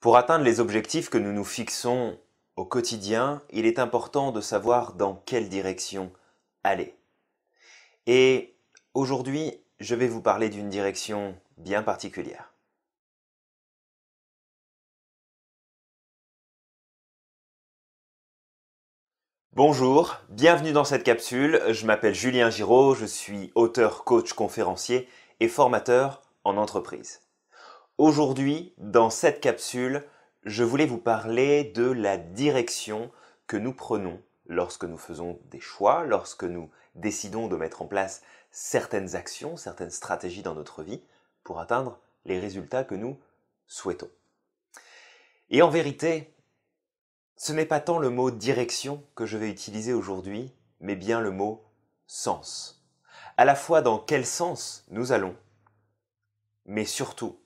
Pour atteindre les objectifs que nous nous fixons au quotidien, il est important de savoir dans quelle direction aller. Et aujourd'hui, je vais vous parler d'une direction bien particulière. Bonjour, bienvenue dans cette capsule. Je m'appelle Julien Giraud, je suis auteur, coach, conférencier et formateur en entreprise. Aujourd'hui, dans cette capsule, je voulais vous parler de la direction que nous prenons lorsque nous faisons des choix, lorsque nous décidons de mettre en place certaines actions, certaines stratégies dans notre vie pour atteindre les résultats que nous souhaitons. Et en vérité, ce n'est pas tant le mot direction que je vais utiliser aujourd'hui, mais bien le mot sens. À la fois dans quel sens nous allons, mais surtout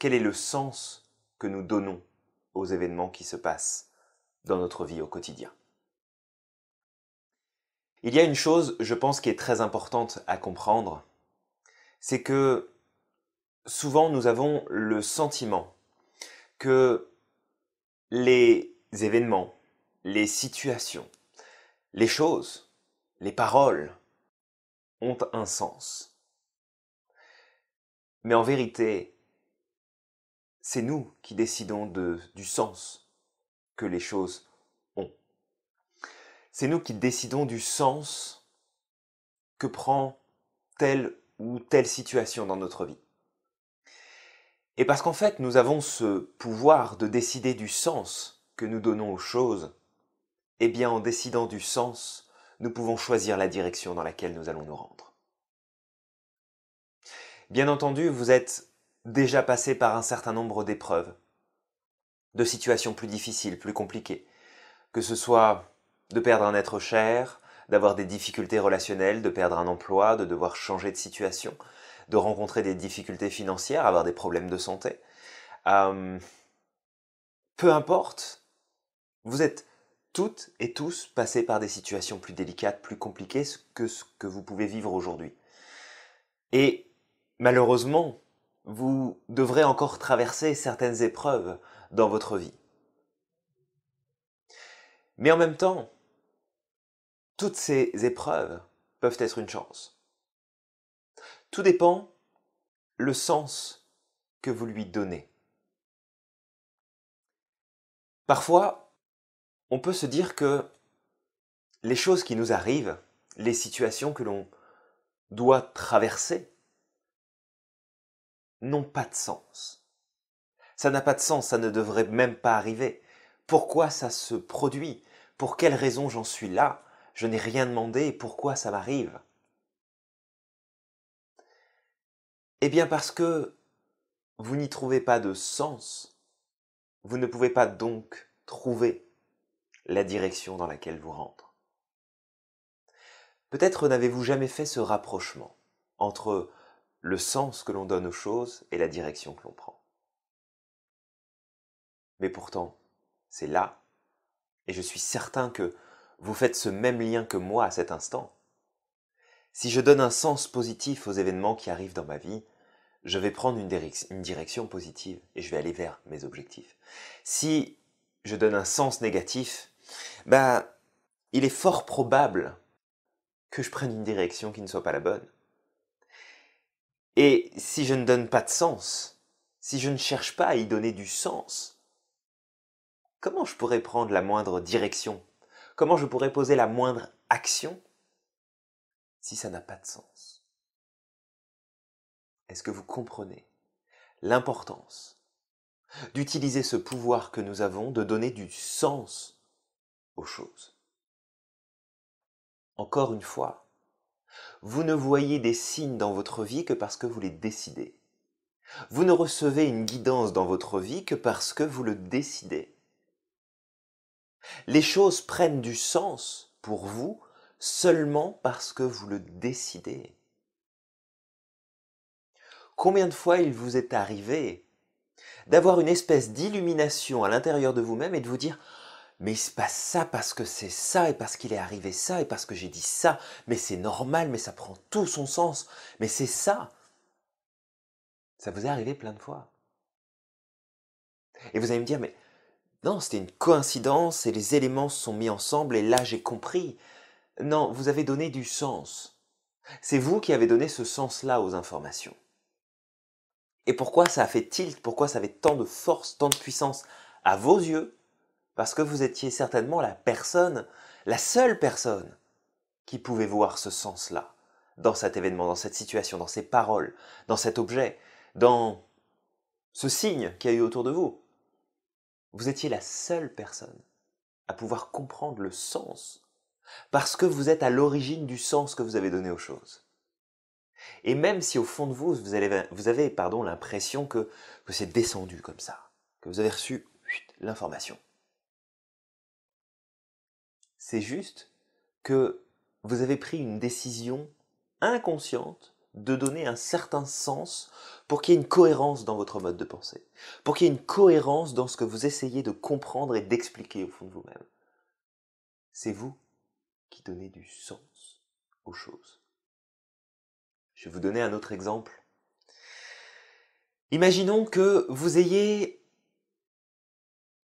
quel est le sens que nous donnons aux événements qui se passent dans notre vie au quotidien Il y a une chose, je pense, qui est très importante à comprendre, c'est que souvent nous avons le sentiment que les événements, les situations, les choses, les paroles ont un sens. Mais en vérité, c'est nous qui décidons du sens que les choses ont. C'est nous qui décidons du sens que prend telle ou telle situation dans notre vie. Et parce qu'en fait, nous avons ce pouvoir de décider du sens que nous donnons aux choses, eh bien en décidant du sens, nous pouvons choisir la direction dans laquelle nous allons nous rendre. Bien entendu, vous êtes déjà passé par un certain nombre d'épreuves, de situations plus difficiles, plus compliquées, que ce soit de perdre un être cher, d'avoir des difficultés relationnelles, de perdre un emploi, de devoir changer de situation, de rencontrer des difficultés financières, avoir des problèmes de santé. Euh, peu importe, vous êtes toutes et tous passés par des situations plus délicates, plus compliquées que ce que vous pouvez vivre aujourd'hui. Et malheureusement, vous devrez encore traverser certaines épreuves dans votre vie. Mais en même temps, toutes ces épreuves peuvent être une chance. Tout dépend le sens que vous lui donnez. Parfois, on peut se dire que les choses qui nous arrivent, les situations que l'on doit traverser, n'ont pas de sens. Ça n'a pas de sens, ça ne devrait même pas arriver. Pourquoi ça se produit Pour quelle raison j'en suis là Je n'ai rien demandé et pourquoi ça m'arrive Eh bien parce que vous n'y trouvez pas de sens, vous ne pouvez pas donc trouver la direction dans laquelle vous rentre. Peut-être n'avez-vous jamais fait ce rapprochement entre le sens que l'on donne aux choses et la direction que l'on prend. Mais pourtant, c'est là, et je suis certain que vous faites ce même lien que moi à cet instant. Si je donne un sens positif aux événements qui arrivent dans ma vie, je vais prendre une, une, direction positive et je vais aller vers mes objectifs. Si je donne un sens négatif, bah, il est fort probable que je prenne une direction qui ne soit pas la bonne. Et si je ne donne pas de sens, si je ne cherche pas à y donner du sens, comment je pourrais prendre la moindre direction Comment je pourrais poser la moindre action si ça n'a pas de sens Est-ce que vous comprenez l'importance d'utiliser ce pouvoir que nous avons de donner du sens aux choses Encore une fois, vous ne voyez des signes dans votre vie que parce que vous les décidez. Vous ne recevez une guidance dans votre vie que parce que vous le décidez. Les choses prennent du sens pour vous seulement parce que vous le décidez. Combien de fois il vous est arrivé d'avoir une espèce d'illumination à l'intérieur de vous-même et de vous dire mais il se passe ça parce que c'est ça et parce qu'il est arrivé ça et parce que j'ai dit ça, mais c'est normal, mais ça prend tout son sens, mais c'est ça. Ça vous est arrivé plein de fois. Et vous allez me dire, mais non, c'était une coïncidence et les éléments se sont mis ensemble et là j'ai compris. Non, vous avez donné du sens. C'est vous qui avez donné ce sens-là aux informations. Et pourquoi ça a fait tilt Pourquoi ça avait tant de force, tant de puissance à vos yeux parce que vous étiez certainement la personne, la seule personne qui pouvait voir ce sens-là dans cet événement, dans cette situation, dans ces paroles, dans cet objet, dans ce signe qu'il y a eu autour de vous. Vous étiez la seule personne à pouvoir comprendre le sens, parce que vous êtes à l'origine du sens que vous avez donné aux choses. Et même si au fond de vous, vous avez, vous avez pardon, l'impression que, que c'est descendu comme ça, que vous avez reçu l'information, c'est juste que vous avez pris une décision inconsciente de donner un certain sens pour qu'il y ait une cohérence dans votre mode de pensée, pour qu'il y ait une cohérence dans ce que vous essayez de comprendre et d'expliquer au fond de vous-même. C'est vous qui donnez du sens aux choses. Je vais vous donner un autre exemple. Imaginons que vous ayez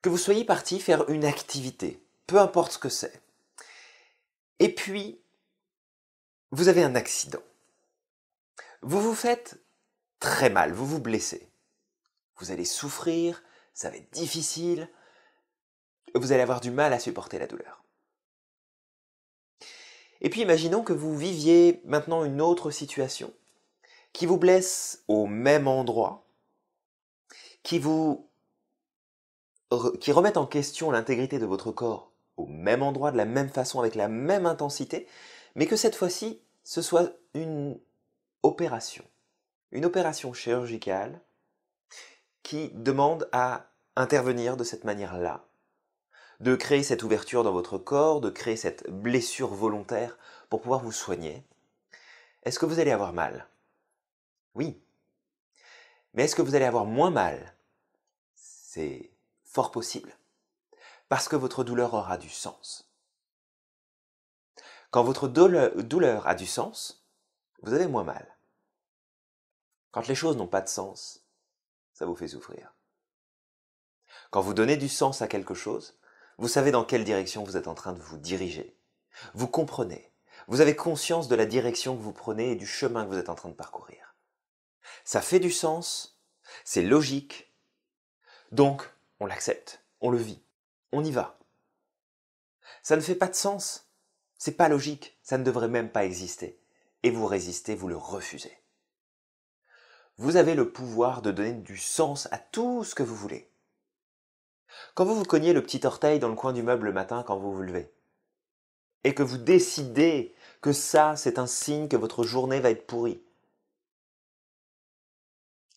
que vous soyez parti faire une activité, peu importe ce que c'est. Et puis, vous avez un accident. Vous vous faites très mal, vous vous blessez. Vous allez souffrir, ça va être difficile, vous allez avoir du mal à supporter la douleur. Et puis imaginons que vous viviez maintenant une autre situation qui vous blesse au même endroit, qui vous qui remet en question l'intégrité de votre corps au même endroit, de la même façon, avec la même intensité, mais que cette fois-ci, ce soit une opération, une opération chirurgicale qui demande à intervenir de cette manière-là, de créer cette ouverture dans votre corps, de créer cette blessure volontaire pour pouvoir vous soigner. Est-ce que vous allez avoir mal Oui. Mais est-ce que vous allez avoir moins mal C'est fort possible parce que votre douleur aura du sens. Quand votre douleur, a du sens, vous avez moins mal. Quand les choses n'ont pas de sens, ça vous fait souffrir. Quand vous donnez du sens à quelque chose, vous savez dans quelle direction vous êtes en train de vous diriger. Vous comprenez. Vous avez conscience de la direction que vous prenez et du chemin que vous êtes en train de parcourir. Ça fait du sens, c'est logique. Donc, on l'accepte, on le vit, on y va. Ça ne fait pas de sens. C'est pas logique. Ça ne devrait même pas exister. Et vous résistez, vous le refusez. Vous avez le pouvoir de donner du sens à tout ce que vous voulez. Quand vous vous cognez le petit orteil dans le coin du meuble le matin quand vous vous levez, et que vous décidez que ça, c'est un signe que votre journée va être pourrie,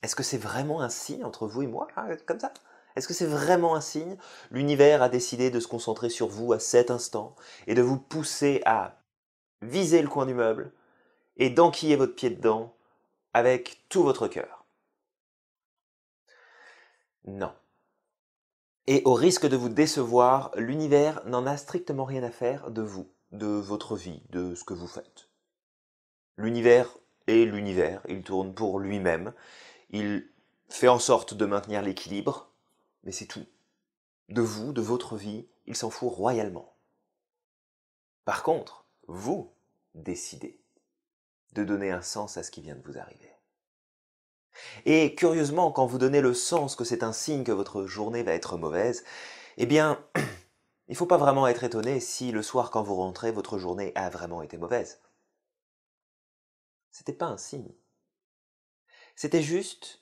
est-ce que c'est vraiment un signe entre vous et moi, hein, comme ça est-ce que c'est vraiment un signe L'univers a décidé de se concentrer sur vous à cet instant et de vous pousser à viser le coin du meuble et d'enquiller votre pied dedans avec tout votre cœur. Non. Et au risque de vous décevoir, l'univers n'en a strictement rien à faire de vous, de votre vie, de ce que vous faites. L'univers est l'univers, il tourne pour lui-même, il fait en sorte de maintenir l'équilibre, mais c'est tout. De vous, de votre vie, il s'en fout royalement. Par contre, vous décidez de donner un sens à ce qui vient de vous arriver. Et curieusement, quand vous donnez le sens que c'est un signe que votre journée va être mauvaise, eh bien, il ne faut pas vraiment être étonné si le soir quand vous rentrez, votre journée a vraiment été mauvaise. C'était pas un signe. C'était juste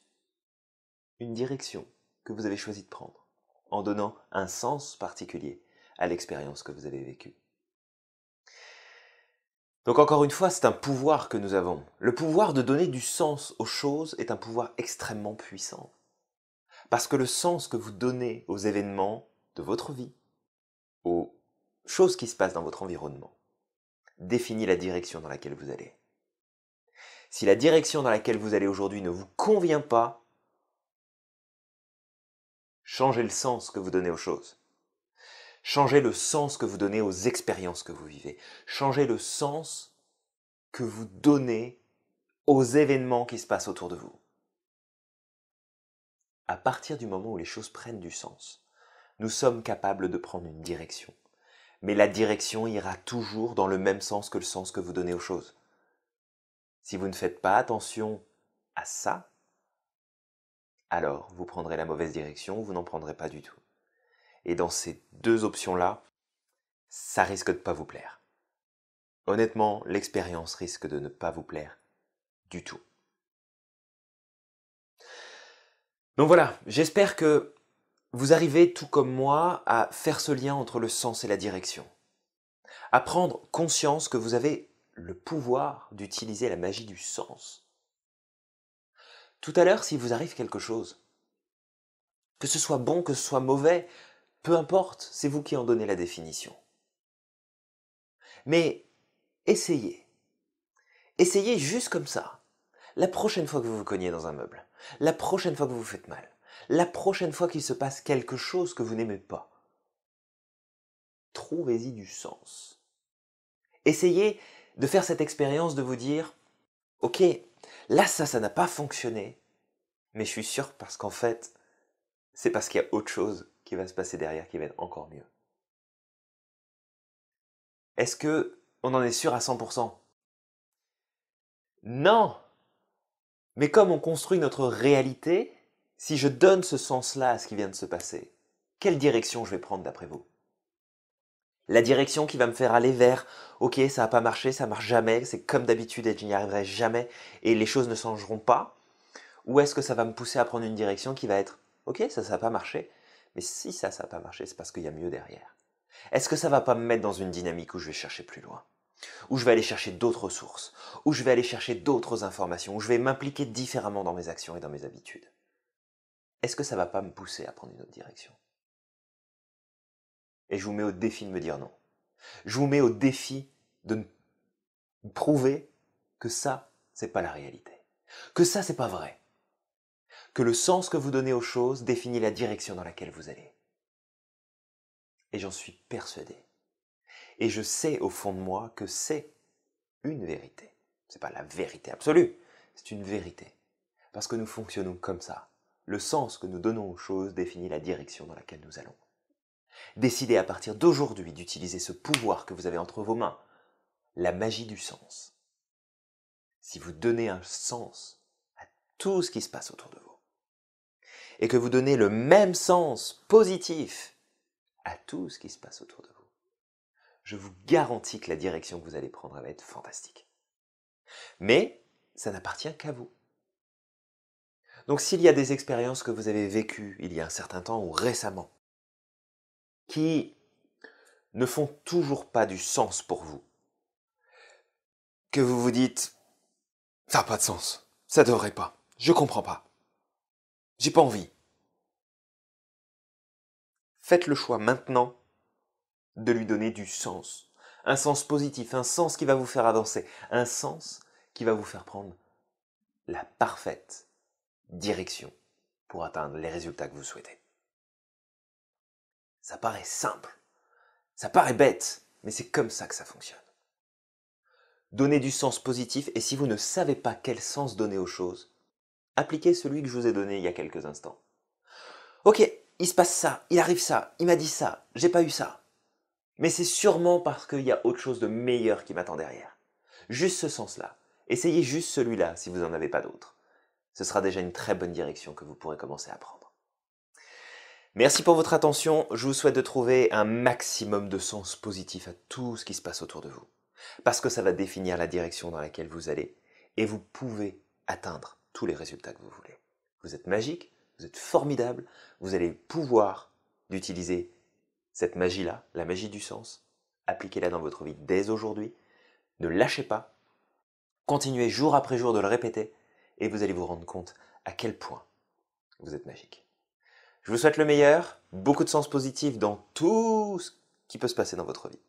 une direction que vous avez choisi de prendre, en donnant un sens particulier à l'expérience que vous avez vécue. Donc encore une fois, c'est un pouvoir que nous avons. Le pouvoir de donner du sens aux choses est un pouvoir extrêmement puissant. Parce que le sens que vous donnez aux événements de votre vie, aux choses qui se passent dans votre environnement, définit la direction dans laquelle vous allez. Si la direction dans laquelle vous allez aujourd'hui ne vous convient pas, Changez le sens que vous donnez aux choses. Changez le sens que vous donnez aux expériences que vous vivez. Changez le sens que vous donnez aux événements qui se passent autour de vous. À partir du moment où les choses prennent du sens, nous sommes capables de prendre une direction. Mais la direction ira toujours dans le même sens que le sens que vous donnez aux choses. Si vous ne faites pas attention à ça, alors vous prendrez la mauvaise direction, vous n'en prendrez pas du tout. Et dans ces deux options-là, ça risque de ne pas vous plaire. Honnêtement, l'expérience risque de ne pas vous plaire du tout. Donc voilà, j'espère que vous arrivez, tout comme moi, à faire ce lien entre le sens et la direction. À prendre conscience que vous avez le pouvoir d'utiliser la magie du sens tout à l'heure, s'il vous arrive quelque chose, que ce soit bon, que ce soit mauvais, peu importe, c'est vous qui en donnez la définition. Mais essayez. Essayez juste comme ça. La prochaine fois que vous vous cognez dans un meuble, la prochaine fois que vous vous faites mal, la prochaine fois qu'il se passe quelque chose que vous n'aimez pas, trouvez-y du sens. Essayez de faire cette expérience de vous dire, ok, Là, ça, ça n'a pas fonctionné. Mais je suis sûr parce qu'en fait, c'est parce qu'il y a autre chose qui va se passer derrière qui va être encore mieux. Est-ce que on en est sûr à 100% Non Mais comme on construit notre réalité, si je donne ce sens-là à ce qui vient de se passer, quelle direction je vais prendre d'après vous la direction qui va me faire aller vers OK, ça n'a pas marché, ça marche jamais, c'est comme d'habitude et je n'y arriverai jamais et les choses ne changeront pas Ou est-ce que ça va me pousser à prendre une direction qui va être OK, ça, ça n'a pas marché, mais si ça, ça n'a pas marché, c'est parce qu'il y a mieux derrière Est-ce que ça va pas me mettre dans une dynamique où je vais chercher plus loin où je vais aller chercher d'autres sources où je vais aller chercher d'autres informations, où je vais m'impliquer différemment dans mes actions et dans mes habitudes. Est-ce que ça ne va pas me pousser à prendre une autre direction et je vous mets au défi de me dire non. Je vous mets au défi de prouver que ça, c'est pas la réalité. Que ça, c'est pas vrai. Que le sens que vous donnez aux choses définit la direction dans laquelle vous allez. Et j'en suis persuadé. Et je sais au fond de moi que c'est une vérité. C'est pas la vérité absolue, c'est une vérité. Parce que nous fonctionnons comme ça. Le sens que nous donnons aux choses définit la direction dans laquelle nous allons. Décidez à partir d'aujourd'hui d'utiliser ce pouvoir que vous avez entre vos mains, la magie du sens. Si vous donnez un sens à tout ce qui se passe autour de vous, et que vous donnez le même sens positif à tout ce qui se passe autour de vous, je vous garantis que la direction que vous allez prendre va être fantastique. Mais ça n'appartient qu'à vous. Donc s'il y a des expériences que vous avez vécues il y a un certain temps ou récemment, qui ne font toujours pas du sens pour vous. Que vous vous dites, ça n'a pas de sens, ça devrait pas, je comprends pas, j'ai pas envie. Faites le choix maintenant de lui donner du sens, un sens positif, un sens qui va vous faire avancer, un sens qui va vous faire prendre la parfaite direction pour atteindre les résultats que vous souhaitez. Ça paraît simple, ça paraît bête, mais c'est comme ça que ça fonctionne. Donnez du sens positif et si vous ne savez pas quel sens donner aux choses, appliquez celui que je vous ai donné il y a quelques instants. Ok, il se passe ça, il arrive ça, il m'a dit ça, j'ai pas eu ça. Mais c'est sûrement parce qu'il y a autre chose de meilleur qui m'attend derrière. Juste ce sens-là. Essayez juste celui-là si vous n'en avez pas d'autre. Ce sera déjà une très bonne direction que vous pourrez commencer à prendre. Merci pour votre attention, je vous souhaite de trouver un maximum de sens positif à tout ce qui se passe autour de vous, parce que ça va définir la direction dans laquelle vous allez, et vous pouvez atteindre tous les résultats que vous voulez. Vous êtes magique, vous êtes formidable, vous allez pouvoir d'utiliser cette magie-là, la magie du sens, appliquez-la dans votre vie dès aujourd'hui, ne lâchez pas, continuez jour après jour de le répéter, et vous allez vous rendre compte à quel point vous êtes magique. Je vous souhaite le meilleur, beaucoup de sens positif dans tout ce qui peut se passer dans votre vie.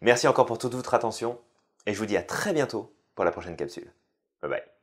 Merci encore pour toute votre attention et je vous dis à très bientôt pour la prochaine capsule. Bye bye.